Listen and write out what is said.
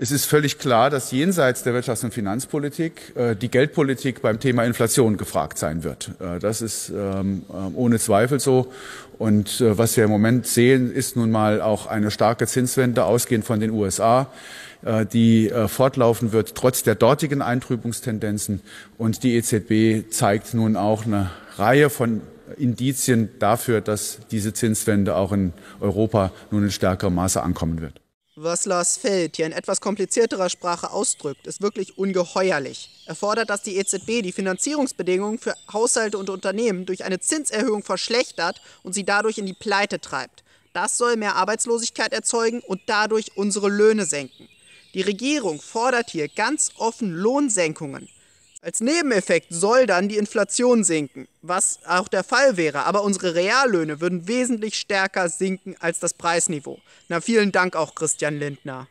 Es ist völlig klar, dass jenseits der Wirtschafts- und Finanzpolitik äh, die Geldpolitik beim Thema Inflation gefragt sein wird. Äh, das ist ähm, ähm ohne Zweifel so. Und äh, was wir im Moment sehen, ist nun mal auch eine starke Zinswende, ausgehend von den USA, äh, die äh, fortlaufen wird, trotz der dortigen Eintrübungstendenzen. Und die EZB zeigt nun auch eine Reihe von Indizien dafür, dass diese Zinswende auch in Europa nun in stärkerem Maße ankommen wird. Was Lars Feld hier in etwas komplizierterer Sprache ausdrückt, ist wirklich ungeheuerlich. Er fordert, dass die EZB die Finanzierungsbedingungen für Haushalte und Unternehmen durch eine Zinserhöhung verschlechtert und sie dadurch in die Pleite treibt. Das soll mehr Arbeitslosigkeit erzeugen und dadurch unsere Löhne senken. Die Regierung fordert hier ganz offen Lohnsenkungen. Als Nebeneffekt soll dann die Inflation sinken, was auch der Fall wäre, aber unsere Reallöhne würden wesentlich stärker sinken als das Preisniveau. Na, vielen Dank auch, Christian Lindner.